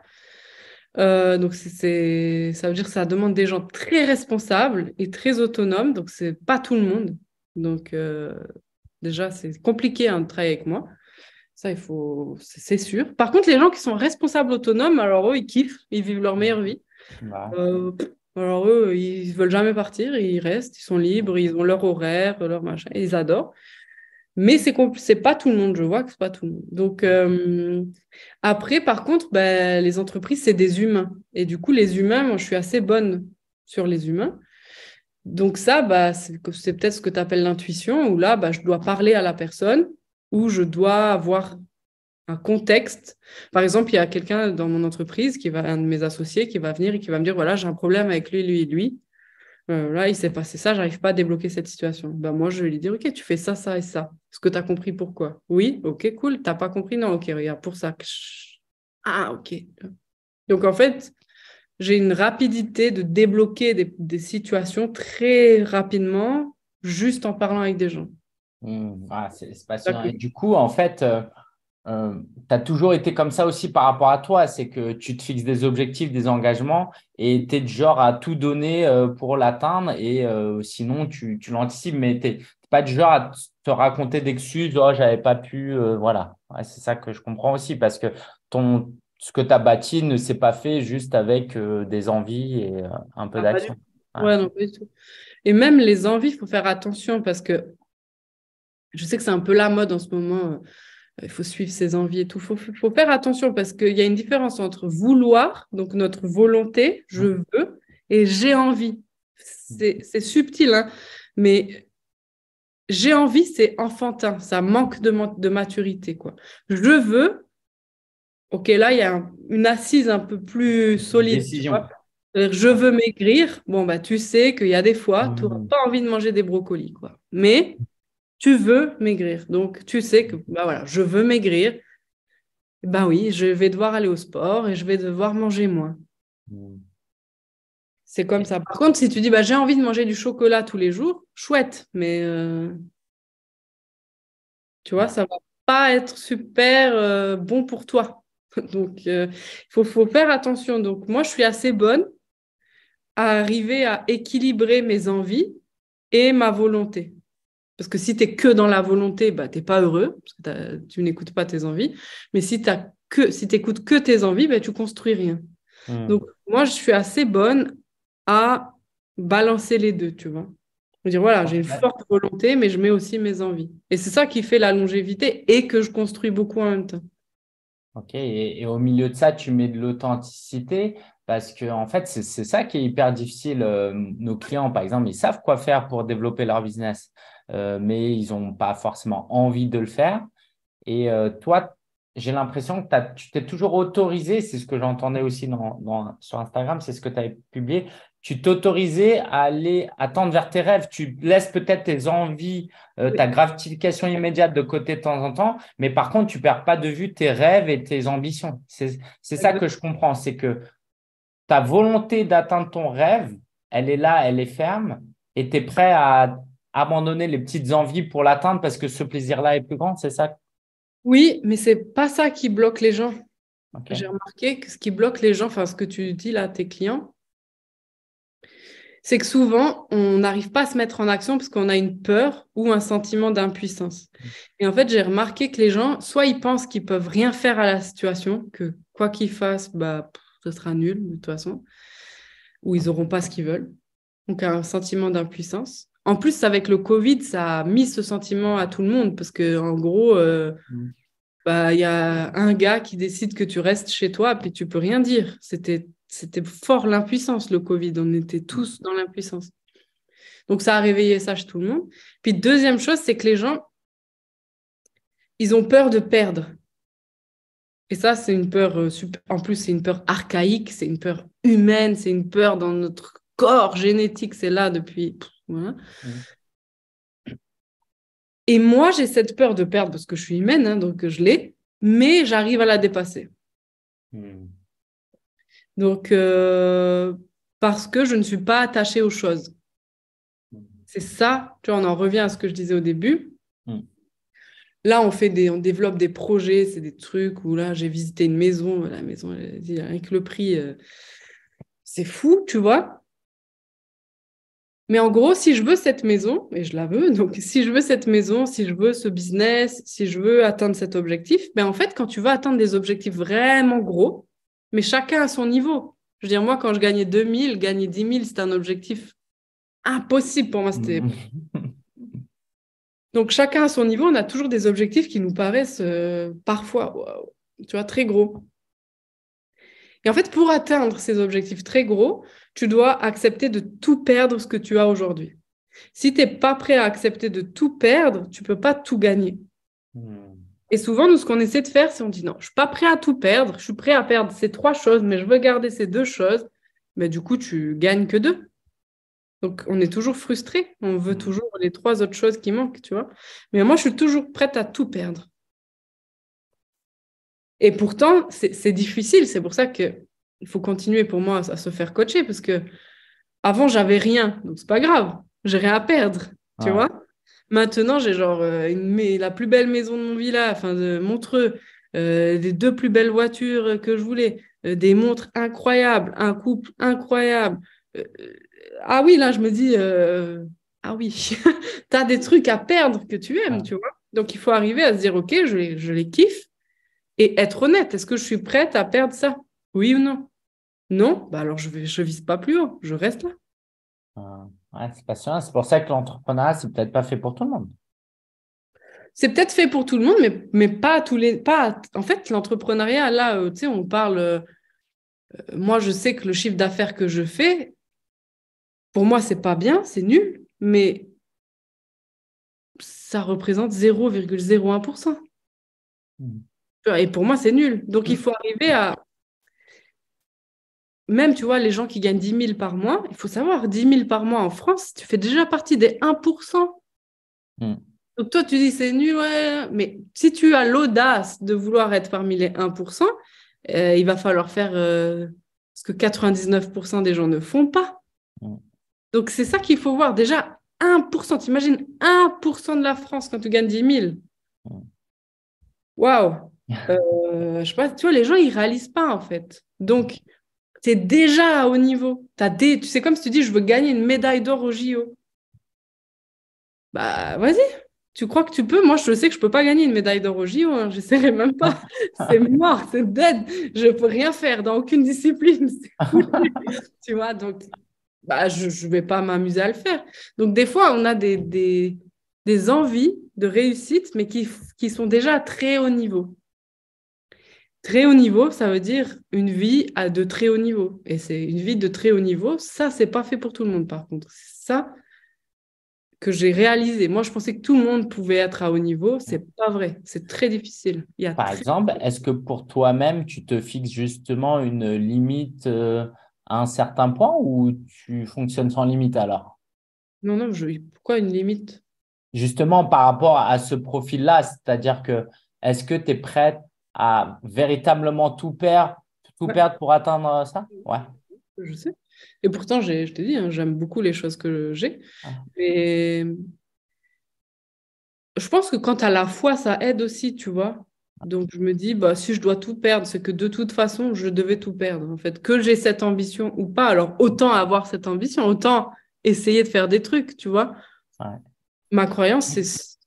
Euh, donc c'est, ça veut dire que ça demande des gens très responsables et très autonomes. Donc c'est pas tout le monde. Donc euh, déjà c'est compliqué hein, de travailler avec moi. Ça il faut, c'est sûr. Par contre les gens qui sont responsables autonomes, alors eux ils kiffent, ils vivent leur meilleure vie. Bah. Euh, alors eux ils veulent jamais partir, ils restent, ils sont libres, ils ont leur horaire, leur machin, ils adorent. Mais c'est c'est pas tout le monde, je vois que c'est pas tout le monde. Donc euh, après, par contre, bah, les entreprises c'est des humains et du coup les humains, moi je suis assez bonne sur les humains. Donc ça, bah, c'est peut-être ce que tu appelles l'intuition, où là, bah, je dois parler à la personne, où je dois avoir un contexte. Par exemple, il y a quelqu'un dans mon entreprise, qui va, un de mes associés, qui va venir et qui va me dire, voilà, j'ai un problème avec lui, lui et lui. Euh, là, il s'est passé ça, j'arrive pas à débloquer cette situation. Ben, moi, je vais lui dire, OK, tu fais ça, ça et ça. Est-ce que tu as compris pourquoi Oui, OK, cool. T'as pas compris Non, OK, regarde, pour ça. Ah, OK. Donc, en fait, j'ai une rapidité de débloquer des, situations très rapidement, juste en parlant avec des gens. Hmm, ah, c'est passionnant. Et du coup, en fait, euh, euh, tu as toujours été comme ça aussi par rapport à toi, c'est que tu te fixes des objectifs, des engagements et tu es du genre à tout donner euh, pour l'atteindre et euh, sinon tu, tu l'anticipes, mais tu n'es pas du genre à te raconter d'excuses, oh j'avais pas pu, voilà. c'est ça que je comprends aussi parce que ton, ce que tu as bâti ne s'est pas fait juste avec des envies et un peu ah, d'action. Ouais. non, pas du tout. Et même les envies, il faut faire attention parce que je sais que c'est un peu la mode en ce moment il faut suivre ses envies et tout. Il faut, faire attention parce qu'il y a une différence entre vouloir, donc notre volonté, je veux, et j'ai envie. C'est subtil, hein, mais j'ai envie, c'est enfantin, ça manque de, maturité. quoi. Je veux, ok, là, il y a une assise un peu plus solide. Je veux maigrir, bon, bah, tu sais qu'il y a des fois, mmh. tu n'auras pas envie de manger des brocolis. quoi. Mais tu veux maigrir. Donc, tu sais que, bah voilà, je veux maigrir. Ben oui, je vais devoir aller au sport et je vais devoir manger moins. Hmm. C'est comme ça. Par contre, si tu dis, bah, j'ai envie de manger du chocolat tous les jours, chouette, mais euh, tu vois, ça va pas être super euh, bon pour toi. Donc, il euh, faut faire attention. Donc, moi, je suis assez bonne à arriver à équilibrer mes envies et ma volonté. Parce que si tu es que dans la volonté, bah, tu n'es pas heureux, parce que tu n'écoutes pas tes envies. Mais si tu que, si écoutes que tes envies, tu bah, tu construis rien. Hmm. Donc, moi, je suis assez bonne à balancer les deux, tu vois. Je veux dire, voilà, j'ai une forte volonté, mais je mets aussi mes envies. Et c'est ça qui fait la longévité et que je construis beaucoup en même temps. Ok, et, au milieu de ça, tu mets de l'authenticité parce que, en fait, c'est ça qui est hyper difficile. Euh, nos clients, par exemple, ils savent quoi faire pour développer leur business. Euh, mais ils n'ont pas forcément envie de le faire. Et euh, toi, j'ai l'impression que tu t'es toujours autorisé, c'est ce que j'entendais aussi sur Instagram, c'est ce que tu avais publié, tu t'autorisais à aller attendre vers tes rêves. Tu laisses peut-être tes envies, euh, ta gratification immédiate de côté de temps en temps, mais par contre, tu perds pas de vue tes rêves et tes ambitions. C'est ça que je comprends, c'est que ta volonté d'atteindre ton rêve, elle est là, elle est ferme, et tu es prêt à abandonner les petites envies pour l'atteindre parce que ce plaisir-là est plus grand, c'est ça Oui, mais c'est pas ça qui bloque les gens. J'ai remarqué que ce qui bloque les gens, enfin ce que tu dis là à tes clients, c'est que souvent, on n'arrive pas à se mettre en action parce qu'on a une peur ou un sentiment d'impuissance. Et en fait, j'ai remarqué que les gens, soit ils pensent qu'ils peuvent rien faire à la situation, que quoi qu'ils fassent, bah, ce sera nul de toute façon, ou ils n'auront pas ce qu'ils veulent. Donc, un sentiment d'impuissance en plus, avec le Covid, ça a mis ce sentiment à tout le monde parce que en gros, euh, mm. bah, il y a un gars qui décide que tu restes chez toi, puis tu peux rien dire. C'était c'était fort l'impuissance le Covid. On était mm. tous dans l'impuissance. Donc ça a réveillé ça chez tout le monde. Puis deuxième chose, c'est que les gens, ils ont peur de perdre. Et ça, c'est une peur, euh, en plus, c'est une peur archaïque, c'est une peur humaine, c'est une peur dans notre corps génétique, c'est là depuis et moi, j'ai cette peur de perdre parce que je suis humaine, hein, donc je l'ai, mais j'arrive à la dépasser. Hmm. Donc, euh, parce que je ne suis pas attachée aux choses. Hmm. C'est ça, tu vois, on en revient à ce que je disais au début. Hmm. Là, on fait des, on développe des projets, c'est des trucs où là, j'ai visité une maison, la maison, avec le prix, euh, c'est fou, tu vois. Mais en gros, si je veux cette maison, et je la veux, donc si je veux cette maison, si je veux ce business, si je veux atteindre cet objectif, ben, en fait, quand tu veux atteindre des objectifs vraiment gros, mais chacun à son niveau. Je veux dire, moi, quand je gagnais 2000, gagner 10 000, c'était un objectif impossible pour moi. Mm-hmm. donc chacun à son niveau, on a toujours des objectifs qui nous paraissent euh, parfois, tu vois, très gros. Et en fait, pour atteindre ces objectifs très gros, tu dois accepter de tout perdre ce que tu as aujourd'hui. Si tu n'es pas prêt à accepter de tout perdre, tu ne peux pas tout gagner. Hmm. Et souvent, nous, ce qu'on essaie de faire, c'est on dit non, je ne suis pas prêt à tout perdre, je suis prêt à perdre ces trois choses, mais je veux garder ces deux choses. Mais du coup, tu gagnes que deux. Donc, on est toujours frustré, on veut hmm. toujours les trois autres choses qui manquent, tu vois. Mais moi, je suis toujours prête à tout perdre. Et pourtant, c'est difficile, c'est pour ça que il faut continuer pour moi à, se faire coacher parce que avant, j'avais rien. Donc, c'est pas grave. J'ai rien à perdre. Tu ah. vois Maintenant, j'ai genre euh, la plus belle maison de mon village, enfin de Montreux, euh, les deux plus belles voitures que je voulais, euh, des montres incroyables, un couple incroyable. ah oui, là, je me dis, ah oui, tu as des trucs à perdre que tu aimes, ah. tu vois. Donc, il faut arriver à se dire, OK, je je les kiffe et être honnête. Est-ce que je suis prête à perdre ça Oui ou non non, bah, alors je ne je vise pas plus haut, je reste là. Euh, c'est passionnant. Hein. C'est pour ça que l'entrepreneuriat, c'est peut-être pas fait pour tout le monde. C'est peut-être fait pour tout le monde, mais, pas à tous les. Pas En fait, l'entrepreneuriat, là, euh, tu sais, on parle. Euh, moi, je sais que le chiffre d'affaires que je fais, pour moi, c'est pas bien, c'est nul, mais ça représente 0,01%. Hmm. Et pour moi, c'est nul. Donc, il hmm. faut arriver à même, tu vois, les gens qui gagnent 10 000 par mois, il faut savoir, 10 000 par mois en France, tu fais déjà partie des 1%. Hmm. Donc toi, tu dis c'est nul, ouais. mais si tu as l'audace de vouloir être parmi les 1%, euh, il va falloir faire euh, ce que 99% des gens ne font pas. Hmm. Donc c'est ça qu'il faut voir. Déjà, 1%, t'imagines 1% de la France quand tu gagnes 10 000. Hmm. Waouh! Euh, je sais pas, tu vois, les gens, ils réalisent pas en fait. Donc, tu déjà à haut niveau. As Tu sais, comme si tu dis, je veux gagner une médaille d'or au JO. Bah, vas-y. Tu crois que tu peux Moi, je sais que je ne peux pas gagner une médaille d'or au JO. ne hein. J'essaierai même pas. C'est mort, c'est dead. Je ne peux rien faire dans aucune discipline. tu vois, donc bah, je ne vais pas m'amuser à le faire. Donc, des fois, on a des, des, envies de réussite, mais qui, qui sont déjà à très haut niveau. Très haut niveau, ça veut dire une vie à de très haut niveau. Et c'est une vie de très haut niveau. Ça, c'est pas fait pour tout le monde, par contre. C'est ça que j'ai réalisé. Moi, je pensais que tout le monde pouvait être à haut niveau. C'est pas vrai. C'est très difficile. par exemple, est-ce que pour toi-même, tu te fixes justement une limite euh, à un certain point ou tu fonctionnes sans limite alors Non, non. Pourquoi une limite Justement, par rapport à ce profil-là, c'est-à-dire que est-ce que tu es prête à véritablement tout perdre, tout perdre pour atteindre euh, ça Ouais. Je sais. Et pourtant, je te dit, hein, j'aime beaucoup les choses que j'ai. Ah. Et je pense que quand à la foi, ça aide aussi, tu vois. Donc je me dis, bah, si je dois tout perdre, c'est que de toute façon, je devais tout perdre. En fait, que j'ai cette ambition ou pas, alors autant avoir cette ambition, autant essayer de faire des trucs, tu vois. Ma croyance, c'est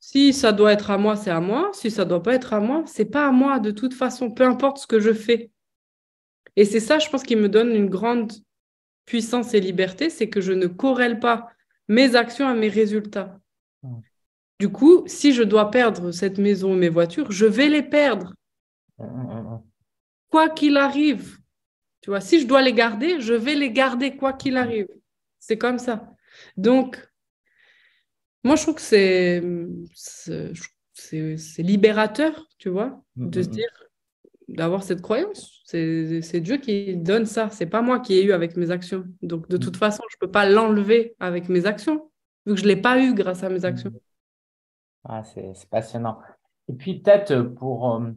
si ça doit être à moi, c'est à moi. Si ça doit pas être à moi, c'est pas à moi de toute façon, peu importe ce que je fais. Et c'est ça, je pense, qui me donne une grande puissance et liberté, c'est que je ne corrèle pas mes actions à mes résultats. Ah du coup, si je dois perdre cette maison et mes voitures, je vais les perdre. Ah, ah, quoi qu'il arrive. Tu vois, si je dois les garder, je vais les garder quoi qu'il arrive. C'est comme ça. Donc, moi, je trouve que c'est, c'est, libérateur, tu vois, mm, de mm, se mm. dire, d'avoir cette croyance. C'est, Dieu qui donne ça, c'est pas moi qui ai eu avec mes actions. Donc, de toute façon, je peux pas l'enlever avec mes actions, vu que je l'ai pas eu grâce à mes actions. Ah, c'est, passionnant. Et puis, peut-être euh, pour, euh,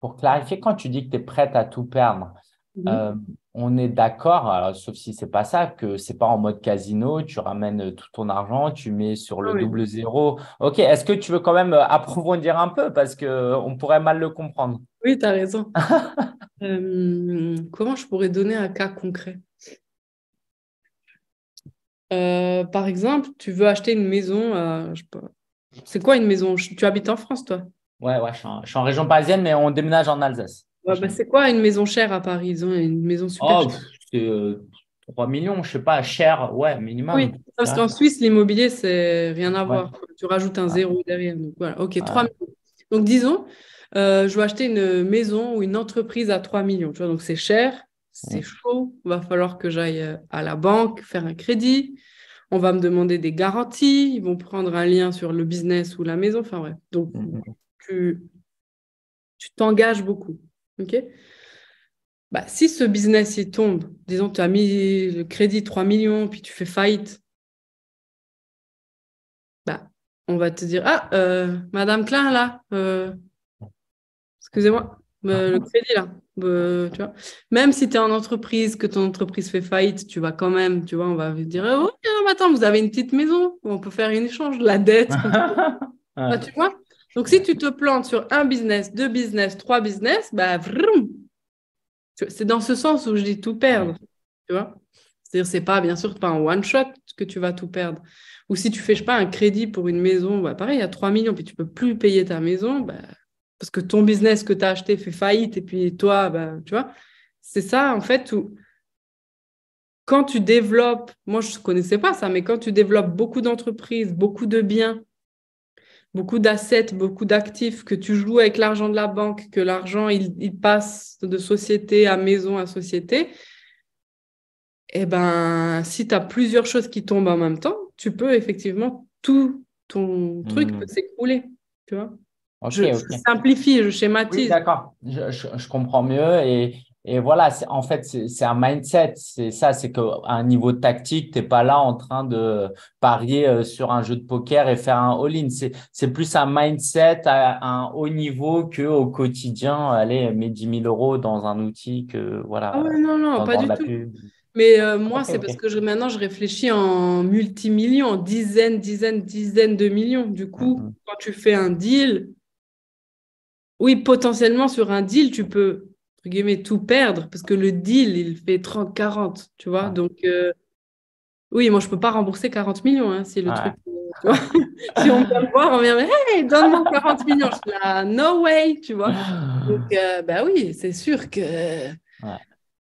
pour clarifier, quand tu dis que tu es prête à tout perdre, mhm. euh, on est d'accord, sauf si c'est pas ça, que c'est pas en mode casino, tu ramènes euh, tout ton argent, tu mets sur le ah double zéro. Ok, est-ce que tu veux quand même euh, approfondir un peu parce que euh, on pourrait mal le comprendre Oui, tu as raison. comment je pourrais donner un cas concret Par exemple, tu veux acheter une maison. c'est quoi une maison Tu habites en France, toi Ouais, ouais, je suis en région parisienne, mais on déménage en Alsace. Bah, c'est quoi une maison chère à Paris une maison super 3 euh, millions, je sais pas, cher, ouais, minimum. Oui, parce qu'en Suisse, l'immobilier, c'est rien à voir. Tu rajoutes un zéro derrière. Donc voilà, ok, 3 millions. Donc disons, euh, je veux acheter une maison ou une entreprise à 3 millions. Tu donc c'est cher, c'est chaud, il va falloir que j'aille euh, à la banque faire un crédit. On va me demander des garanties, ils vont prendre un lien sur le business ou la maison. Enfin, ouais. Donc, mm-hmm. tu t'engages beaucoup. OK bah, si ce business il tombe, disons tu as mis le crédit 3 millions, puis tu fais faillite, bah, on va te dire Ah, euh, Madame Klein, là, euh, excusez-moi, euh, ah. le crédit, là. Même si tu es en entreprise, que ton entreprise fait faillite, tu vas quand même, tu vois, on va dire Oh, attends, vous avez une petite maison, on peut faire une échange, de la dette. Bah, tu vois donc, si tu te plantes sur un business, deux business, trois business, bah, c'est dans ce sens où je dis tout perdre. Tu vois C'est-à-dire, c'est pas, bien sûr, pas un one-shot que tu vas tout perdre. Ou si tu fais, pas, un crédit pour une maison, bah, pareil, a 3 millions, puis tu peux plus payer ta maison, bah, parce que ton business que tu as acheté fait faillite, et puis toi, bah, tu vois, c'est ça, en fait, où quand tu développes, moi je ne connaissais pas ça, mais quand tu développes beaucoup d'entreprises, beaucoup de biens, beaucoup d'assets, beaucoup d'actifs, que tu joues avec l'argent de la banque, que l'argent, il, passe de société à maison à société, Et eh ben, si tu as plusieurs choses qui tombent en même temps, tu peux effectivement, tout ton truc hmm. peut s'écrouler, tu vois. je, simplifie, je schématise. D'accord, je, comprends mieux et et voilà, en fait, c'est un mindset. C'est ça, c'est qu'à un niveau tactique, tu n'es pas là en train de parier euh, sur un jeu de poker et faire un all-in. C'est plus un mindset à, un haut niveau qu'au quotidien, aller mettre 10 000 euros dans un outil que voilà. Ah non, non, pas du tout. Mais euh, moi, c'est parce que maintenant, je réfléchis en multimillions, en dizaines, dizaines, dizaines de millions. Du coup, mm-hmm. quand tu fais un deal, oui, potentiellement sur un deal, tu peux guillemets, tout perdre parce que le deal, il fait 30-40, tu vois. Donc, euh, oui, moi, je peux pas rembourser 40 millions, hein, le truc. Euh, si on vient le voir, on vient me dire, hey, donne-moi 40 millions. Je suis là, no way, tu vois. Donc, euh, bah oui, c'est sûr que.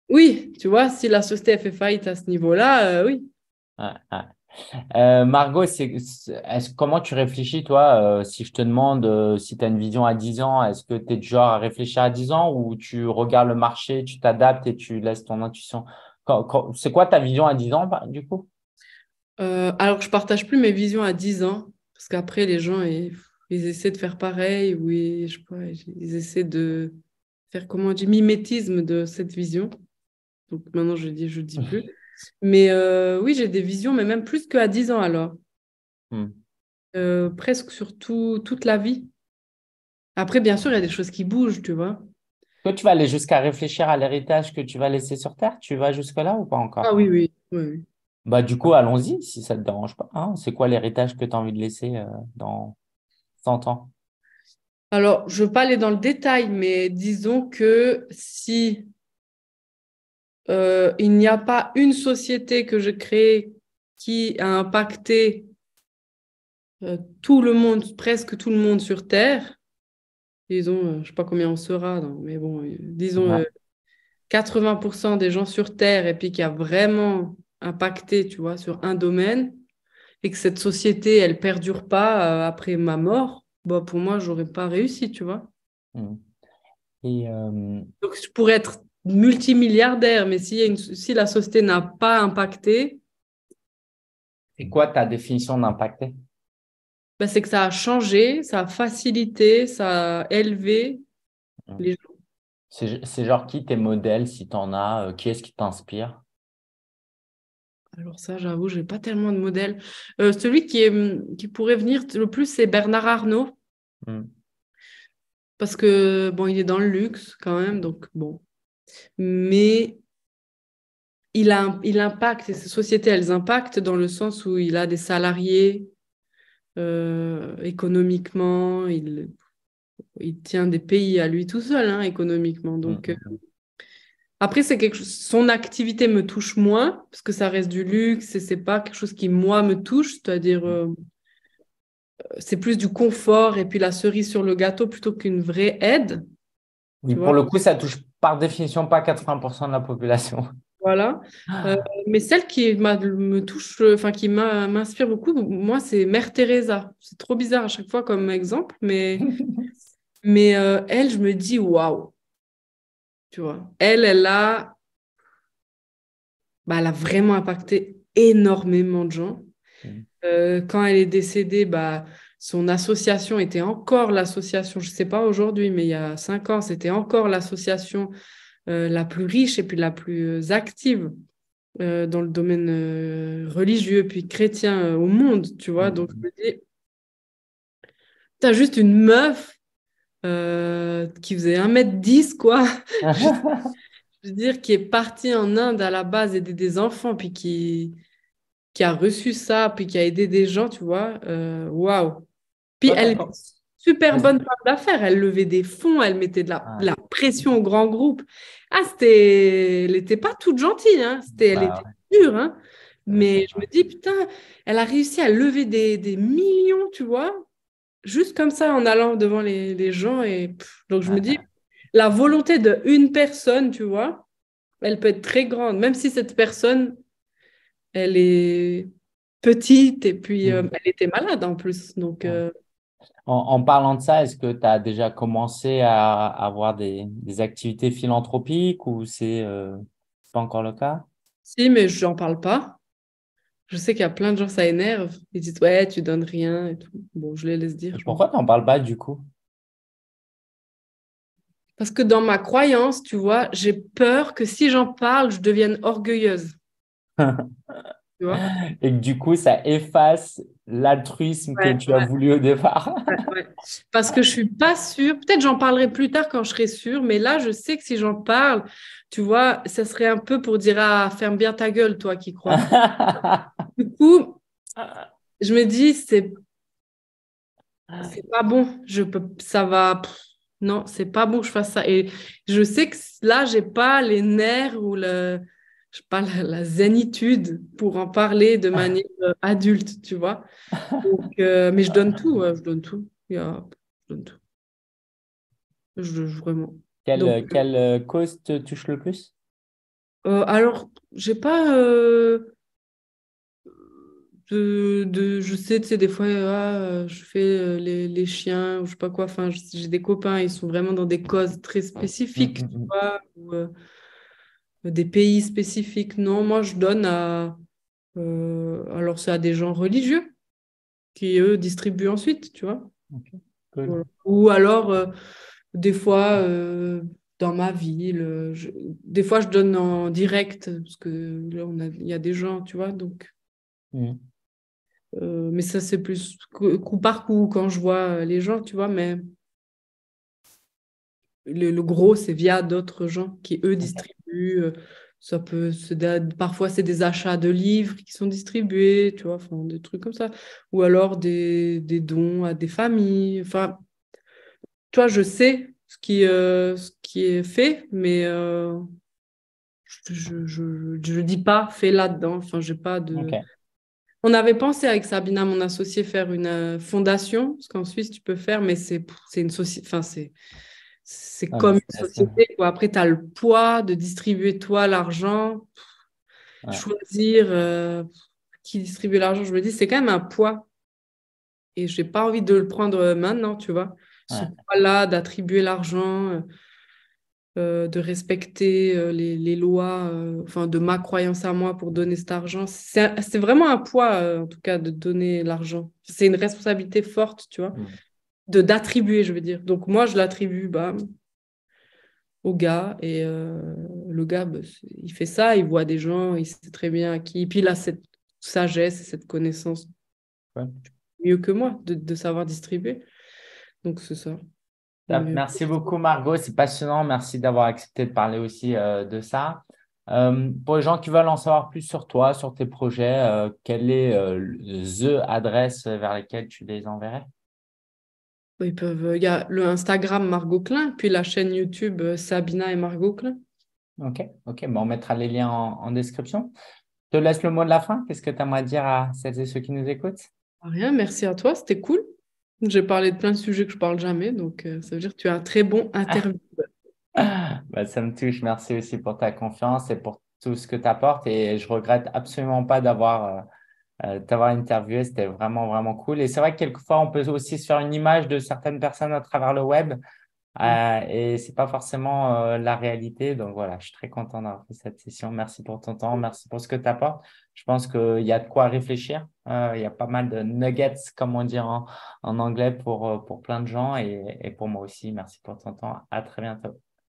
Oui, tu vois, si la société fait faillite à ce niveau-là, oui. Euh, Margot, comment tu réfléchis, toi, euh, si je te demande euh, si tu as une vision à 10 ans, est-ce que tu es du genre à réfléchir à 10 ans ou tu regardes le marché, tu t'adaptes et tu laisses ton intuition C'est quoi ta vision à 10 ans, du coup Alors, je partage plus mes visions à 10 ans parce qu'après, les gens, ils, essaient de faire pareil oui, ils, je essaient de faire, comment du mimétisme de cette vision. Donc maintenant, je dis, je dis plus. Mais euh, oui, j'ai des visions, mais même plus qu'à 10 ans alors. Hmm. Euh, presque sur toute la vie. Après, bien sûr, il y a des choses qui bougent, tu vois. Toi, tu vas aller jusqu'à réfléchir à l'héritage que tu vas laisser sur Terre Tu vas jusque-là ou pas encore Ah oui, oui. oui, Bah, du coup, allons-y, si ça ne te dérange pas. Hein. C'est quoi l'héritage que tu as envie de laisser euh, dans 100 ans Alors, je ne veux pas aller dans le détail, mais disons que si euh, il n'y a pas une société que je crée qui a impacté euh, tout le monde, presque tout le monde sur Terre. Disons, je euh, je sais pas combien on sera, mais bon, disons 80% des gens sur Terre et puis qui a vraiment impacté, tu vois, sur un domaine et que cette société, elle perdure pas après ma mort, bah, pour moi, j'aurais pas réussi, tu vois. Mmh. Et, Donc, je pourrais être multimilliardaire, mais si, si la société n'a pas impacté. et quoi ta définition d'impacté bah, C'est que ça a changé, ça a facilité, ça a élevé mmh. les gens. C'est genre qui tes modèles, si tu en as euh, Qui est-ce qui t'inspire alors ça, j'avoue, je n'ai pas tellement de modèles. Euh, celui qui, est, qui pourrait venir le plus, c'est Bernard Arnault. Mmh. Parce que, bon, il est dans le luxe quand même, donc bon mais il, a, il impacte, et ces sociétés, elles impactent dans le sens où il a des salariés euh, économiquement, il, il tient des pays à lui tout seul, hein, économiquement. Donc, euh, après, c'est quelque chose, son activité me touche moins, parce que ça reste du luxe et c'est pas quelque chose qui, moi, me touche, c'est-à-dire. Euh, c'est plus du confort et puis la cerise sur le gâteau plutôt qu'une vraie aide. Oui, pour le coup, ça touche par définition pas 80% de la population. Voilà. Ah. Euh, mais celle qui me touche, enfin qui m'inspire beaucoup, moi, c'est Mère Teresa. C'est trop bizarre à chaque fois comme exemple, mais, mais euh, elle, je me dis waouh. Tu vois, elle, elle a, bah, elle a vraiment impacté énormément de gens. Mmh. Euh, quand elle est décédée, bah, son association était encore l'association, je ne sais pas aujourd'hui, mais il y a cinq ans, c'était encore l'association euh, la plus riche et puis la plus euh, active euh, dans le domaine religieux puis chrétien au monde, tu vois. Donc je me juste une meuf qui faisait 1m10, quoi. je veux dire, qui est partie en Inde à la base aider des enfants, puis qui, qui a reçu ça, puis qui a aidé des gens, tu vois, euh, waouh. Puis elle elle super bonne femme d'affaires. Elle levait des fonds, elle mettait de la, pression au grand groupe. Ah, c'était, elle n'était pas toute gentille, hein. c'était, elle bah était dure, hein. Mais je me dis, putain, elle a réussi à lever des, des millions, tu vois, juste comme ça en allant devant les, les gens. Et donc, je me dis, la volonté d'une personne, tu vois, elle peut être très grande, même si cette personne, elle est petite et puis euh, mm. elle était malade en plus. Euh. en, parlant de ça, est-ce que tu as déjà commencé à, avoir des, activités philanthropiques ou c'est euh, pas encore le cas Si, mais je n'en parle pas. Je sais qu'il y a plein de gens, ça énerve. Ils disent ouais, tu donnes rien et tout. Bon, je les laisse dire. Pourquoi tu n'en parles pas du coup Parce que dans ma croyance, tu vois, j'ai peur que si j'en parle, je devienne orgueilleuse vois et que du coup, ça efface l'altruisme que tu as voulu au départ. Parce que je suis pas sûre, peut-être j'en parlerai plus tard quand je serai sûre, mais là, je sais que si j'en parle, tu vois, ça serait un peu pour dire Ah, ferme bien ta gueule, toi qui crois. du coup, je me dis, c'est. C'est pas bon, je peux, ça va, non, c'est pas bon que je fasse ça. Et je sais que là, j'ai pas les nerfs ou le, je sais pas, la, zénitude pour en parler de ah. manière euh, adulte, tu vois. Euh, mais je donne tout, euh, je donne tout. je donne tout. Je, vraiment. Quelle, cause te touche le plus Alors, j'ai pas. de, je sais, tu sais, des fois, ah, je fais les, chiens, ou je sais pas quoi. Enfin, j'ai des copains, ils sont vraiment dans des causes très ah. spécifiques, tu mm, mm, mm. vois des pays spécifiques. Non, moi, je donne à. Euh, alors, c'est à des gens religieux qui, eux, distribuent ensuite, tu vois. Ou alors, euh, des fois, euh, dans ma ville, des fois, je donne en direct parce que là, il a... y a des gens, tu vois. Donc. Mm. mais ça, c'est plus coup par coup quand je vois les gens, tu vois. Mais le gros, c'est via d'autres gens qui, eux, distribuent. Euh, ça peut, parfois, c'est des achats de livres qui sont distribués, tu vois, enfin, des trucs comme ça. Ou alors des, des dons à des familles. Enfin, tu je sais ce qui, euh, ce qui est fait, mais euh, je ne je, je, dis pas fait là-dedans. Enfin, j'ai pas de. On avait pensé avec Sabina, mon associé faire une fondation, ce qu'en Suisse tu peux faire, mais c'est une société. Enfin, c'est c'est ah, comme une société. Quoi. Après, tu as le poids de distribuer toi l'argent, choisir euh, qui distribue l'argent. Je me dis, c'est quand même un poids. Et je n'ai pas envie de le prendre maintenant, tu vois. Ce poids-là d'attribuer l'argent, euh, euh, de respecter les, lois, enfin, de ma croyance à moi pour donner cet argent. C'est vraiment un poids, en tout cas, de donner l'argent. C'est une responsabilité forte, tu vois. Mmh d'attribuer, je veux dire. Donc moi, je l'attribue bah, au gars et euh, le gars, bah, il fait ça, il voit des gens, il sait très bien qui. Et puis il a cette sagesse, et cette connaissance mieux que moi de, savoir distribuer. Donc c'est ça. Merci beaucoup Margot, c'est passionnant. Merci d'avoir accepté de parler aussi euh, de ça. Euh, pour les gens qui veulent en savoir plus sur toi, sur tes projets, quelle est the adresse vers laquelle tu les enverrais peuvent, euh, il y a le Instagram Margot Klein, puis la chaîne YouTube euh, Sabina et Margot Klein. Ok, ok, on mettra les liens en, description. Je te laisse le mot de la fin. Qu'est-ce que tu as dire à celles et ceux qui nous écoutent Rien, merci à toi, c'était cool. J'ai parlé de plein de sujets que je parle jamais, donc euh, ça veut dire que tu as un très bon interview. Bah, ça me touche, merci aussi pour ta confiance et pour tout ce que tu apportes. Et je regrette absolument pas d'avoir euh, t'avoir interviewé, c'était vraiment, vraiment cool. Et c'est vrai que quelquefois, on peut aussi se faire une image de certaines personnes à travers le web. Euh, et c'est pas forcément euh, la réalité. Donc voilà, je suis très content d'avoir fait cette session. Merci pour ton temps, merci pour ce que tu apportes. Je pense qu'il y a de quoi réfléchir. Euh, il y a pas mal de nuggets, comme on dit en, en anglais, pour, euh, pour plein de gens et, et pour moi aussi. Merci pour ton temps. À très bientôt.